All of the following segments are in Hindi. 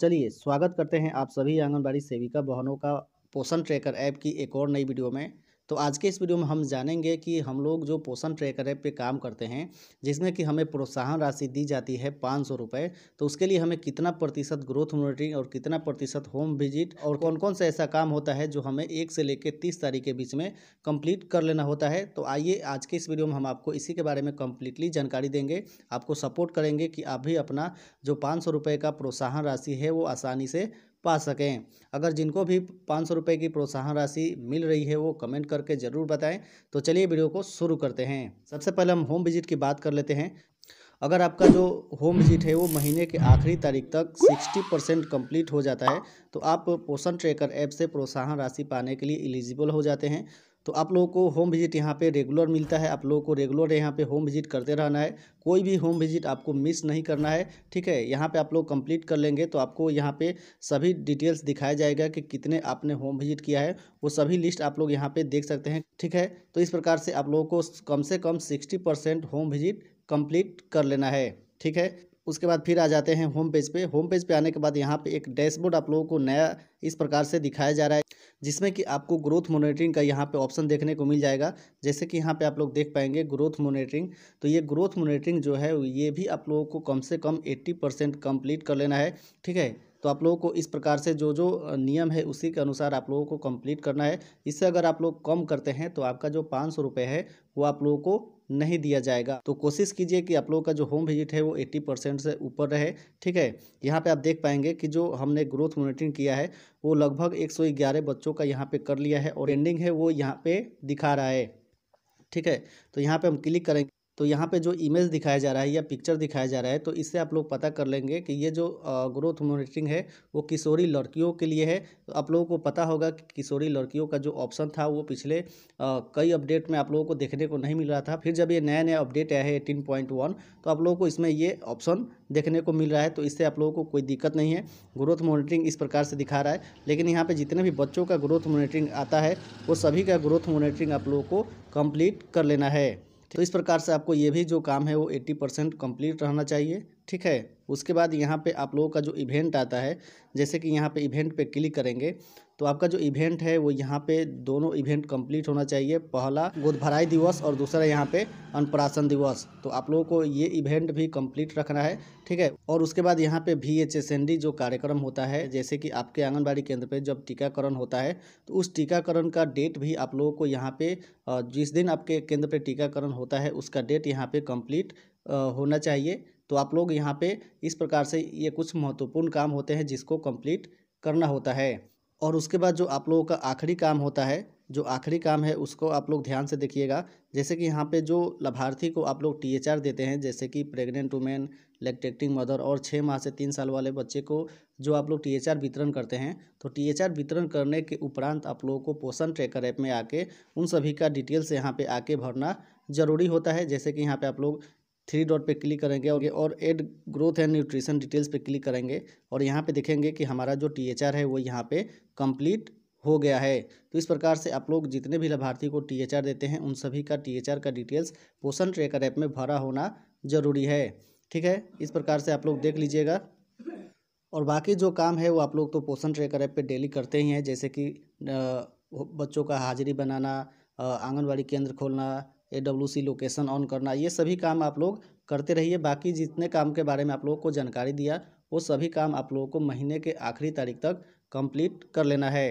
चलिए स्वागत करते हैं आप सभी आंगनबाड़ी सेविका बहनों का पोषण ट्रैकर ऐप की एक और नई वीडियो में तो आज के इस वीडियो में हम जानेंगे कि हम लोग जो पोषण ट्रैकर ऐप पे काम करते हैं जिसमें कि हमें प्रोत्साहन राशि दी जाती है पाँच सौ रुपये तो उसके लिए हमें कितना प्रतिशत ग्रोथ मॉनिटरिंग और कितना प्रतिशत होम विजिट और कौन कौन सा ऐसा काम होता है जो हमें एक से लेकर तीस तारीख के बीच में कम्प्लीट कर लेना होता है तो आइए आज के इस वीडियो में हम आपको इसी के बारे में कम्प्लीटली जानकारी देंगे आपको सपोर्ट करेंगे कि आप भी अपना जो पाँच सौ का प्रोत्साहन राशि है वो आसानी से पा सकें अगर जिनको भी पाँच सौ रुपये की प्रोत्साहन राशि मिल रही है वो कमेंट करके ज़रूर बताएं तो चलिए वीडियो को शुरू करते हैं सबसे पहले हम होम विजिट की बात कर लेते हैं अगर आपका जो होम विजिट है वो महीने के आखिरी तारीख तक 60 परसेंट कम्प्लीट हो जाता है तो आप पोषण ट्रेकर ऐप से प्रोत्साहन राशि पाने के लिए एलिजिबल हो जाते हैं तो आप लोगों को होम विजिट यहाँ पे रेगुलर मिलता है आप लोगों को रेगुलर यहाँ पे होम विजिट करते रहना है कोई भी होम विजिट आपको मिस नहीं करना है ठीक है यहाँ पे आप लोग कंप्लीट कर लेंगे तो आपको यहाँ पे सभी डिटेल्स दिखाया जाएगा कि कितने आपने होम विजिट किया है वो सभी लिस्ट आप लोग यहाँ पे देख सकते हैं ठीक है तो इस प्रकार से आप लोगों को कम से कम सिक्सटी होम विजिट कम्प्लीट कर लेना है ठीक है उसके बाद फिर आ जाते हैं होम पेज पे होम पेज पे आने के बाद यहाँ पे एक डैशबोर्ड आप लोगों को नया इस प्रकार से दिखाया जा रहा है जिसमें कि आपको ग्रोथ मोनिटरिंग का यहाँ पे ऑप्शन देखने को मिल जाएगा जैसे कि यहाँ पे आप लोग देख पाएंगे ग्रोथ मोनिटरिंग तो ये ग्रोथ मोनिटरिंग जो है ये भी आप लोगों को कम से कम एट्टी परसेंट कम्प्लीट कर लेना है ठीक है तो आप लोगों को इस प्रकार से जो जो नियम है उसी के अनुसार आप लोगों को कंप्लीट करना है इससे अगर आप लोग कम करते हैं तो आपका जो पाँच सौ रुपये है वो आप लोगों को नहीं दिया जाएगा तो कोशिश कीजिए कि आप लोगों का जो होम विजिट है वो 80 परसेंट से ऊपर रहे ठीक है यहाँ पे आप देख पाएंगे कि जो हमने ग्रोथ मॉनिटरिंग किया है वो लगभग 111 बच्चों का यहाँ पे कर लिया है और एंडिंग है वो यहाँ पे दिखा रहा है ठीक है तो यहाँ पे हम क्लिक करेंगे तो यहाँ पे जो इमेज दिखाया जा रहा है या पिक्चर दिखाया जा रहा है तो इससे आप लोग पता कर लेंगे कि ये जो ग्रोथ मॉनिटरिंग है वो किशोरी लड़कियों के लिए है तो आप लोगों को पता होगा कि किशोरी लड़कियों का जो ऑप्शन था वो पिछले आ, कई अपडेट में आप लोगों को देखने को नहीं मिल रहा था फिर जब ये नया नया अपडेट आया है एटीन पॉइंट वन तो आप लोगों को इसमें ये ऑप्शन देखने को मिल रहा है तो इससे आप लोगों को कोई दिक्कत नहीं है ग्रोथ मॉनिटरिंग इस प्रकार से दिखा रहा है लेकिन यहाँ पर जितने भी बच्चों का ग्रोथ मॉनिटरिंग आता है वो सभी का ग्रोथ मॉनिटरिंग आप लोगों को कंप्लीट कर लेना है तो इस प्रकार से आपको ये भी जो काम है वो एट्टी परसेंट कम्प्लीट रहना चाहिए ठीक है उसके बाद यहाँ पे आप लोगों का जो इवेंट आता है जैसे कि यहाँ पे इवेंट पे क्लिक करेंगे तो आपका जो इवेंट है वो यहाँ पे दोनों इवेंट कंप्लीट होना चाहिए पहला गोदभराई दिवस और दूसरा यहाँ पे अनप्राशन दिवस तो आप लोगों को ये इवेंट भी कंप्लीट रखना है ठीक है और उसके बाद यहाँ पे भी एच एस एन डी जो कार्यक्रम होता है जैसे कि आपके आंगनबाड़ी केंद्र पे जब टीकाकरण होता है तो उस टीकाकरण का डेट भी आप लोगों को यहाँ पे जिस दिन आपके केंद्र पर टीकाकरण होता है उसका डेट यहाँ पर कंप्लीट होना चाहिए तो आप लोग यहाँ पर इस प्रकार से ये कुछ महत्वपूर्ण काम होते हैं जिसको कम्प्लीट करना होता है और उसके बाद जो आप लोगों का आखिरी काम होता है जो आखिरी काम है उसको आप लोग ध्यान से देखिएगा जैसे कि यहाँ पे जो लाभार्थी को आप लोग टीएचआर देते हैं जैसे कि प्रेग्नेंट वुमेन लेक्टेक्टिंग मदर और छः माह से तीन साल वाले बच्चे को जो आप लोग टीएचआर वितरण करते हैं तो टीएचआर वितरण करने के उपरांत आप लोगों को पोषण ट्रैकर ऐप में आके उन सभी का डिटेल्स यहाँ पर आके भरना ज़रूरी होता है जैसे कि यहाँ पर आप लोग थ्री डॉट पे क्लिक करेंगे और और add growth and nutrition details पे क्लिक करेंगे और यहाँ पे देखेंगे कि हमारा जो टी है वो यहाँ पे कंप्लीट हो गया है तो इस प्रकार से आप लोग जितने भी लाभार्थी को टी देते हैं उन सभी का टी का डिटेल्स पोषण ट्रेकर ऐप में भरा होना ज़रूरी है ठीक है इस प्रकार से आप लोग देख लीजिएगा और बाकी जो काम है वो आप लोग तो पोषण ट्रेकर ऐप पर डेली करते ही हैं जैसे कि बच्चों का हाजिरी बनाना आंगनबाड़ी केंद्र खोलना A W C location on करना ये सभी काम आप लोग करते रहिए बाकी जितने काम के बारे में आप लोगों को जानकारी दिया वो सभी काम आप लोगों को महीने के आखिरी तारीख तक कंप्लीट कर लेना है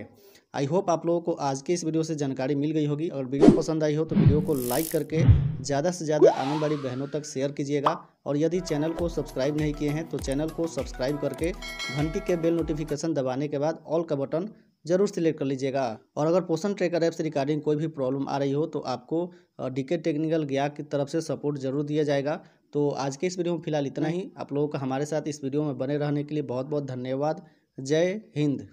आई होप आप लोगों को आज के इस वीडियो से जानकारी मिल गई होगी अगर वीडियो पसंद आई हो तो वीडियो को लाइक करके ज़्यादा से ज़्यादा आंगनबाड़ी बहनों तक शेयर कीजिएगा और यदि चैनल को सब्सक्राइब नहीं किए हैं तो चैनल को सब्सक्राइब करके घंटी के बेल नोटिफिकेशन दबाने के बाद ऑल का बटन जरूर सिलेक्ट कर लीजिएगा और अगर पोषण ट्रैकर ऐप से रिगार्डिंग कोई भी प्रॉब्लम आ रही हो तो आपको डीके टेक्निकल गया की तरफ से सपोर्ट जरूर दिया जाएगा तो आज के इस वीडियो में फिलहाल इतना ही आप लोगों का हमारे साथ इस वीडियो में बने रहने के लिए बहुत बहुत धन्यवाद जय हिंद